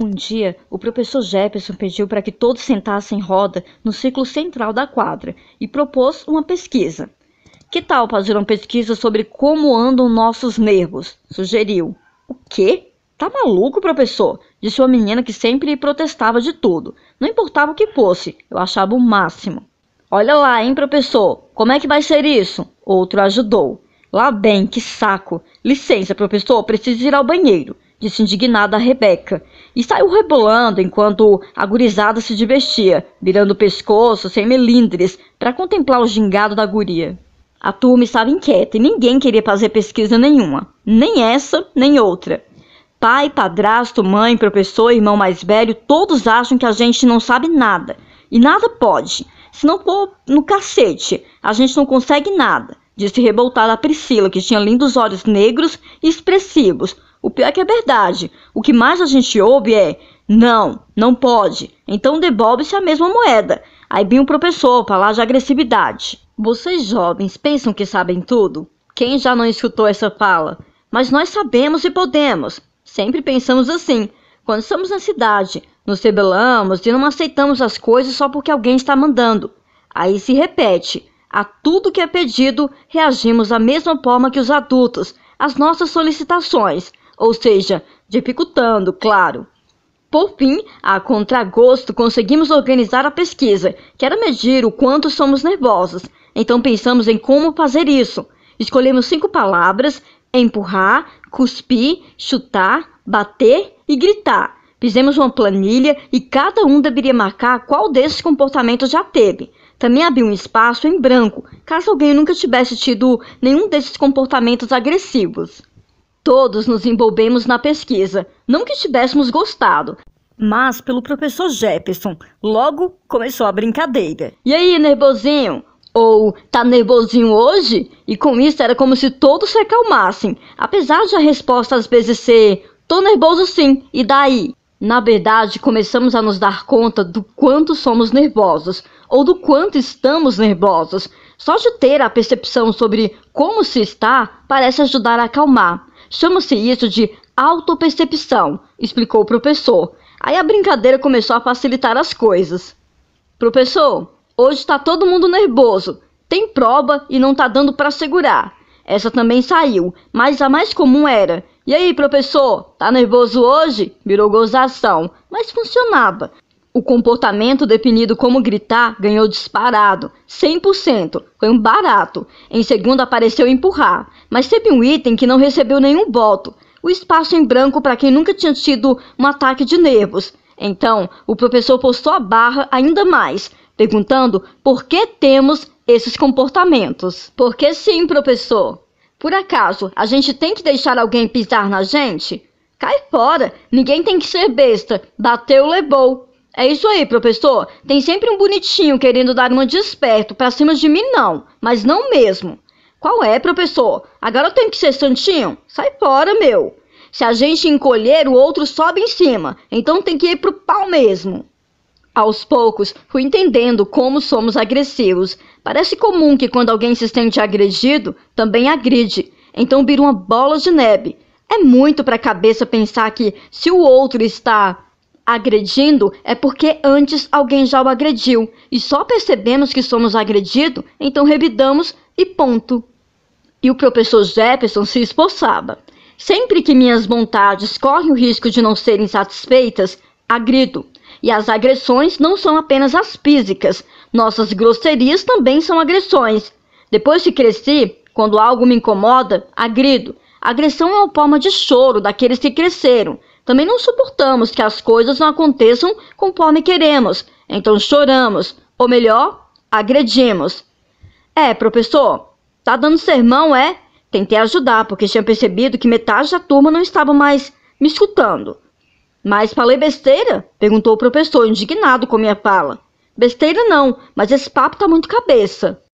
Um dia, o professor Jefferson pediu para que todos sentassem em roda no círculo central da quadra e propôs uma pesquisa. Que tal fazer uma pesquisa sobre como andam nossos nervos? sugeriu. O quê? Tá maluco, professor? disse uma menina que sempre protestava de tudo. Não importava o que fosse, eu achava o máximo. Olha lá, hein, professor? Como é que vai ser isso? Outro ajudou. Lá bem, que saco. Licença, professor, preciso ir ao banheiro disse indignada a Rebeca, e saiu rebolando enquanto a gurizada se divertia, virando o pescoço sem melindres para contemplar o gingado da guria. A turma estava inquieta e ninguém queria fazer pesquisa nenhuma, nem essa, nem outra. Pai, padrasto, mãe, professor, irmão mais velho, todos acham que a gente não sabe nada. E nada pode. Se não for no cacete, a gente não consegue nada, disse revoltada a Priscila, que tinha lindos olhos negros e expressivos, o pior é que é verdade. O que mais a gente ouve é: não, não pode. Então devolve-se a mesma moeda. Aí vem um professor falar de agressividade. Vocês jovens pensam que sabem tudo? Quem já não escutou essa fala? Mas nós sabemos e podemos. Sempre pensamos assim. Quando estamos na cidade, nos rebelamos e não aceitamos as coisas só porque alguém está mandando. Aí se repete: a tudo que é pedido, reagimos da mesma forma que os adultos, às nossas solicitações, ou seja, dificultando, claro. Por fim, a contragosto, conseguimos organizar a pesquisa, que era medir o quanto somos nervosos. Então pensamos em como fazer isso. Escolhemos cinco palavras: empurrar, cuspir, chutar, bater e gritar. Fizemos uma planilha e cada um deveria marcar qual desses comportamentos já teve. Também havia um espaço em branco, caso alguém nunca tivesse tido nenhum desses comportamentos agressivos. Todos nos envolvemos na pesquisa, não que tivéssemos gostado, mas pelo professor Jefferson. Logo começou a brincadeira. E aí, nervosinho? Ou tá nervosinho hoje? E com isso era como se todos se acalmassem, apesar de a resposta às vezes ser: tô nervoso sim, e daí? Na verdade, começamos a nos dar conta do quanto somos nervosos, ou do quanto estamos nervosos. Só de ter a percepção sobre como se está parece ajudar a acalmar. Chama-se isso de autopercepção, explicou o professor. Aí a brincadeira começou a facilitar as coisas. Professor, hoje está todo mundo nervoso. Tem prova e não tá dando para segurar. Essa também saiu, mas a mais comum era: E aí, professor, tá nervoso hoje? Virou gozação, mas funcionava. O comportamento definido como gritar ganhou disparado, 100%, foi um barato. Em segundo apareceu empurrar, mas teve um item que não recebeu nenhum voto, o espaço em branco para quem nunca tinha tido um ataque de nervos. Então, o professor postou a barra ainda mais, perguntando por que temos esses comportamentos. Porque sim, professor. Por acaso, a gente tem que deixar alguém pisar na gente? Cai fora, ninguém tem que ser besta. Bateu, levou. É isso aí, professor. Tem sempre um bonitinho querendo dar uma de pra cima de mim, não. Mas não mesmo. Qual é, professor? Agora eu tenho que ser santinho? Sai fora, meu. Se a gente encolher, o outro sobe em cima. Então tem que ir pro pau mesmo. Aos poucos, fui entendendo como somos agressivos. Parece comum que quando alguém se sente agredido, também agride. Então vira uma bola de neve. É muito pra cabeça pensar que se o outro está agredindo é porque antes alguém já o agrediu e só percebemos que somos agredidos, então revidamos e ponto. E o professor Jefferson se esforçava. Sempre que minhas vontades correm o risco de não serem satisfeitas, agrido. E as agressões não são apenas as físicas, nossas grosserias também são agressões. Depois que cresci, quando algo me incomoda, agrido. Agressão é uma forma de choro daqueles que cresceram, também não suportamos que as coisas não aconteçam conforme queremos, então choramos, ou melhor, agredimos. É, professor, tá dando sermão, é? Tentei ajudar, porque tinha percebido que metade da turma não estava mais me escutando. Mas falei besteira? perguntou o professor, indignado com minha fala. Besteira não, mas esse papo tá muito cabeça.